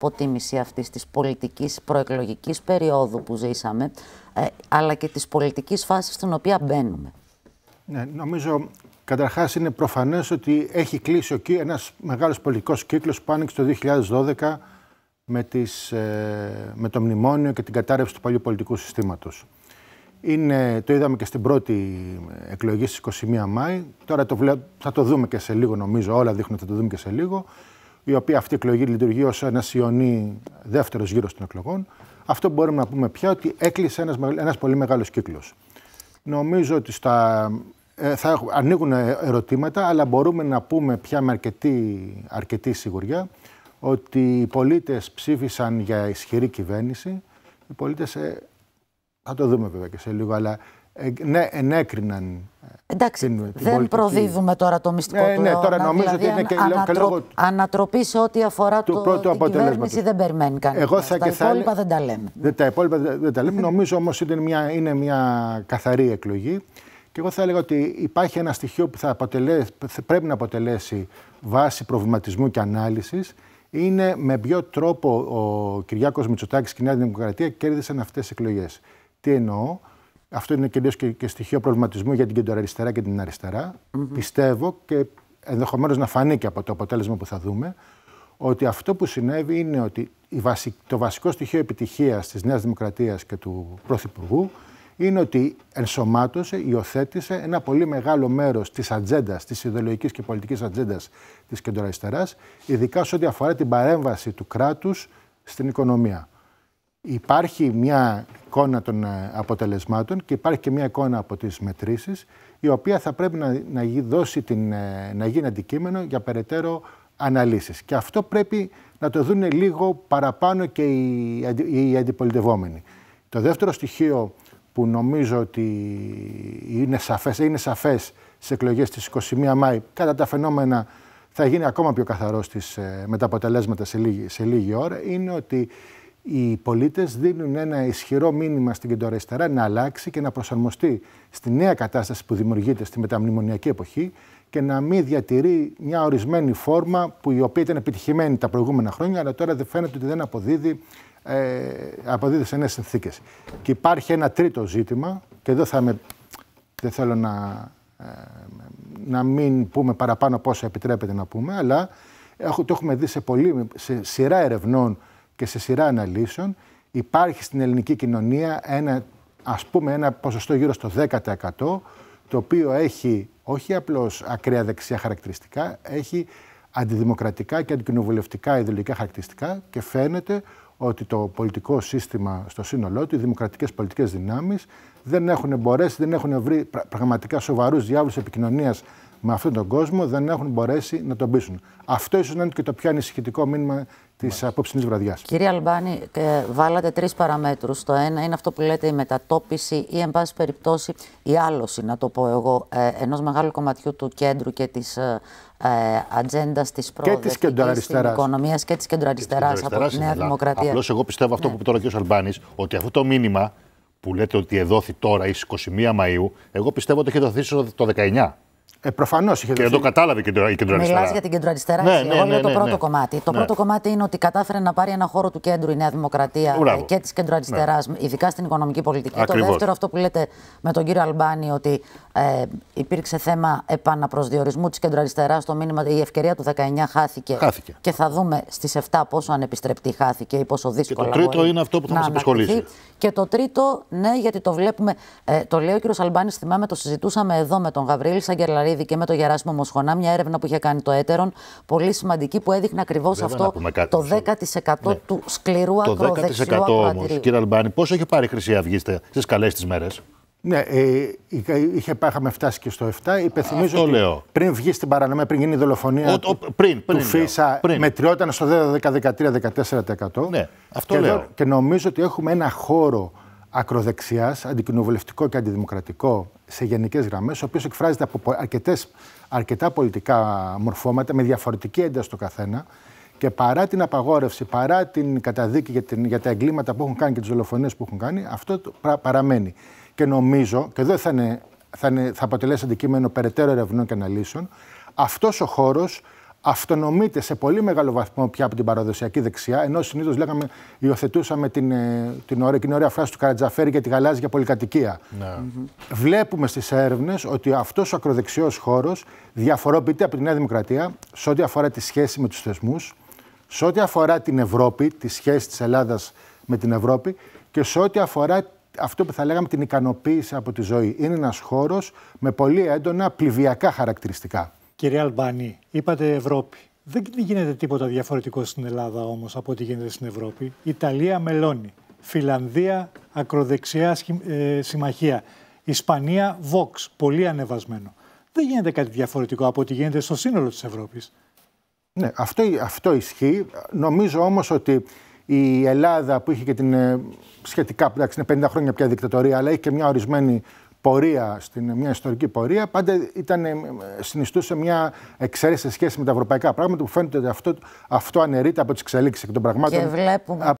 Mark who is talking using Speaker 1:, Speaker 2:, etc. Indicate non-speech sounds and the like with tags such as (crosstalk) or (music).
Speaker 1: υποτίμηση αυτής της πολιτικής προεκλογικής περίοδου που ζήσαμε, ε, αλλά
Speaker 2: και της πολιτικής φάσης στην οποία μπαίνουμε. Ναι, νομίζω καταρχάς είναι προφανές ότι έχει κλείσει ο, ένας μεγάλος πολιτικός κύκλος που άνοιξε το 2012 με, τις, ε, με το μνημόνιο και την κατάρρευση του παλιού πολιτικού συστήματος. το είδαμε και στην πρώτη ε, εκλογή στις 21 Μάη, τώρα το βλέπω θα το δούμε και σε λίγο νομίζω, όλα δείχνουν ότι θα το δούμε και σε λίγο η οποία αυτή η εκλογή λειτουργεί ως ένας Ιωνί δεύτερος γύρος των εκλογών. Αυτό μπορούμε να πούμε πια ότι έκλεισε ένας ένας πολύ μεγάλος κύκλος. Νομίζω ότι στα, ε, θα ανοίγουν ε, ερωτήματα, αλλά μπορούμε να πούμε πια με αρκετή, σιγουριά ότι οι πολίτες ψήφισαν για ισχυρή κυβέρνηση. Οι πολίτες, ε, θα το δούμε βέβαια και σε λίγο, αλλά ε, ναι, ενέκριναν. Ε, Εντάξει, την, την δεν πολιτική. προδίδουμε τώρα το μυστικό ε, του ναι, τώρα νομίζω ότι δηλαδή είναι και λόγω...
Speaker 1: Ανατροπή σε ό,τι αφορά το πρώτο την κυβέρνηση δεν περιμένει κανένα. Εγώ θα τα υπόλοιπα δεν τα λέμε.
Speaker 2: Δεν, τα υπόλοιπα δεν τα λέμε. (laughs) νομίζω όμως ότι είναι μια, είναι μια καθαρή εκλογή. Και εγώ θα έλεγα ότι υπάρχει ένα στοιχείο που θα πρέπει να αποτελέσει βάση προβληματισμού και ανάλυσης είναι με ποιο τρόπο ο Κυριάκος Μητσοτάκης και η Νέα Δημοκρατία κέρδισαν αυτές τις εκλογές. Τι εννοώ, αυτό είναι κυρίως και, στοιχείο προβληματισμού για την κεντροαριστερά και την αριστερά. Mm-hmm. Πιστεύω και ενδεχομένως να φανεί και από το αποτέλεσμα που θα δούμε ότι αυτό που συνέβη είναι ότι το βασικό στοιχείο επιτυχίας της Νέας Δημοκρατίας και του Πρωθυπουργού είναι ότι ενσωμάτωσε, υιοθέτησε ένα πολύ μεγάλο μέρος της ατζέντας, της ιδεολογικής και πολιτικής ατζέντας της κεντροαριστεράς, ειδικά σε ό,τι αφορά την παρέμβαση του κράτους στην οικονομία υπάρχει μια εικόνα των ε, αποτελεσμάτων και υπάρχει και μια εικόνα από τις μετρήσεις η οποία θα πρέπει να, να, δώσει την, ε, να γίνει αντικείμενο για περαιτέρω αναλύσεις. Και αυτό πρέπει να το δουν λίγο παραπάνω και οι, οι αντιπολιτευόμενοι. Το δεύτερο στοιχείο που νομίζω ότι είναι σαφές, είναι σαφές στις εκλογές της 21 Μάη, κατά τα φαινόμενα θα γίνει ακόμα πιο καθαρός στις, ε, με τα αποτελέσματα σε λίγη ώρα, είναι ότι οι πολίτες δίνουν ένα ισχυρό μήνυμα στην κεντροαριστερά να αλλάξει και να προσαρμοστεί στη νέα κατάσταση που δημιουργείται στη μεταμνημονιακή εποχή και να μην διατηρεί μια ορισμένη φόρμα που η οποία ήταν επιτυχημένη τα προηγούμενα χρόνια, αλλά τώρα δεν φαίνεται ότι δεν αποδίδει, ε, αποδίδει σε νέες συνθήκες. Και υπάρχει ένα τρίτο ζήτημα, και εδώ θα με, δεν θέλω να, ε, να μην πούμε παραπάνω πόσο επιτρέπεται να πούμε, αλλά το έχουμε δει σε, πολύ, σε σειρά ερευνών και σε σειρά αναλύσεων υπάρχει στην ελληνική κοινωνία ένα, ας πούμε, ένα ποσοστό γύρω στο 10% το οποίο έχει όχι απλώς ακραία δεξιά χαρακτηριστικά, έχει αντιδημοκρατικά και αντικοινοβουλευτικά ιδεολογικά χαρακτηριστικά και φαίνεται ότι το πολιτικό σύστημα στο σύνολό του, οι δημοκρατικές πολιτικές δυνάμεις δεν έχουν μπορέσει, δεν έχουν βρει πραγματικά σοβαρούς διάβλους επικοινωνίας με αυτόν τον κόσμο δεν έχουν μπορέσει να τον πείσουν. Αυτό ίσως είναι και το πιο ανησυχητικό μήνυμα της απόψινής βραδιάς.
Speaker 1: Κύριε Αλμπάνη, ε, βάλατε τρεις παραμέτρους. Το ένα είναι αυτό που λέτε η μετατόπιση ή, εν πάση περιπτώσει, η άλωση, να το πω εγώ, ε, ενός μεγάλου κομματιού του κέντρου και της ε, ε ατζέντας της τη οικονομίας και της κεντροαριστεράς από τη Νέα Δημοκρατία. Απλώς
Speaker 2: εγώ πιστεύω αυτό ναι. που τώρα ο κ. Αλμπάνης, ότι αυτό το μήνυμα που λέτε ότι εδόθη τώρα, ή 21 Μαου, εγώ πιστεύω ότι έχει δοθεί το 19. Ε, Προφανώς είχε Και το κατάλαβε και η κεντροαριστερά. Μιλάς για την κεντροαριστερά. Ναι, ναι, Εγώ ναι, το ναι, πρώτο ναι. κομμάτι. Το ναι. πρώτο
Speaker 1: κομμάτι είναι ότι κατάφερε να πάρει ένα χώρο του κέντρου η Νέα Δημοκρατία ε, και της κεντροαριστεράς, ειδικά στην οικονομική πολιτική. Ακριβώς. Το δεύτερο, αυτό που λέτε με τον κύριο Αλμπάνη, ότι ε, υπήρξε θέμα επαναπροσδιορισμού της κεντροαριστεράς το μήνυμα. Η ευκαιρία του 19 χάθηκε. χάθηκε. Και θα δούμε στις 7 πόσο ανεπιστρεπτή χάθηκε ή πόσο δύσκολο. Και το τρίτο είναι αυτό που θα μας απασχολήσει. Και το τρίτο, ναι, γιατί το βλέπουμε. Ε, το λέει ο κύριος Αλμπάνης, θυμάμαι, το συζητούσαμε εδώ με τον Γαβρίλη Σαγκελαρίδη και με το Γεράσιμο Μοσχονά, μια έρευνα που είχε κάνει το Έτερον, πολύ σημαντική, που έδειχνε ακριβώς αυτό το 10% ναι.
Speaker 2: του σκληρού ακροδεξιού. Το 10% όμω, κύριε Αλμπάνη, πόσο έχει πάρει η Χρυσή Αυγή στι καλέ τη μέρες. Ναι, ε, είχε, είχαμε φτάσει και στο 7. Υπενθυμίζω ότι λέω. πριν βγει στην παρανομία, πριν γίνει η δολοφονία του, πριν, πριν, του ΦΙΣΑ, μετριόταν στο 10, 13-14%. Ναι, αυτό και λέω. και νομίζω ότι έχουμε ένα χώρο ακροδεξιάς, αντικοινοβουλευτικό και αντιδημοκρατικό σε γενικές γραμμές, ο οποίος εκφράζεται από αρκετές, αρκετά πολιτικά μορφώματα με διαφορετική ένταση το καθένα. Και παρά την απαγόρευση, παρά την καταδίκη για, τα εγκλήματα που έχουν κάνει και τις δολοφονίες που έχουν κάνει, αυτό παραμένει. Και νομίζω, και εδώ θα, είναι, θα, θα αποτελέσει αντικείμενο περαιτέρω ερευνών και αναλύσεων, αυτός ο χώρος αυτονομείται σε πολύ μεγάλο βαθμό πια από την παραδοσιακή δεξιά, ενώ συνήθως λέγαμε, υιοθετούσαμε την, ε, την, ωραία, την ωραία φράση του Καρατζαφέρη για τη γαλάζια πολυκατοικία. Ναι. Βλέπουμε στις έρευνες ότι αυτός ο ακροδεξιός χώρος διαφοροποιείται από τη Νέα Δημοκρατία σε ό,τι αφορά τη σχέση με τους θεσμούς, σε ό,τι αφορά την Ευρώπη, τη σχέση της Ελλάδας με την Ευρώπη και σε ό,τι αφορά αυτό που θα λέγαμε την ικανοποίηση από τη ζωή. Είναι ένας χώρος με πολύ έντονα πληβιακά χαρακτηριστικά. Κύριε Αλμπάνη, είπατε Ευρώπη. Δεν γίνεται τίποτα διαφορετικό στην Ελλάδα όμως από ό,τι γίνεται στην Ευρώπη. Ιταλία μελώνει. Φιλανδία ακροδεξιά ε, συμμαχία. Ισπανία Vox, πολύ ανεβασμένο. Δεν γίνεται κάτι διαφορετικό από ό,τι γίνεται στο σύνολο της Ευρώπης. Ναι, αυτό, αυτό ισχύει. Νομίζω όμως ότι η Ελλάδα που είχε και την ε, σχετικά, εντάξει είναι 50 χρόνια πια δικτατορία, αλλά έχει και μια ορισμένη πορεία, στην, μια ιστορική πορεία, πάντα ήταν, ε, συνιστούσε μια εξαίρεση σε σχέση με τα ευρωπαϊκά πράγματα που φαίνεται ότι αυτό, αυτό αναιρείται από τις εξελίξεις και των πραγμάτων. Και
Speaker 1: βλέπουμε.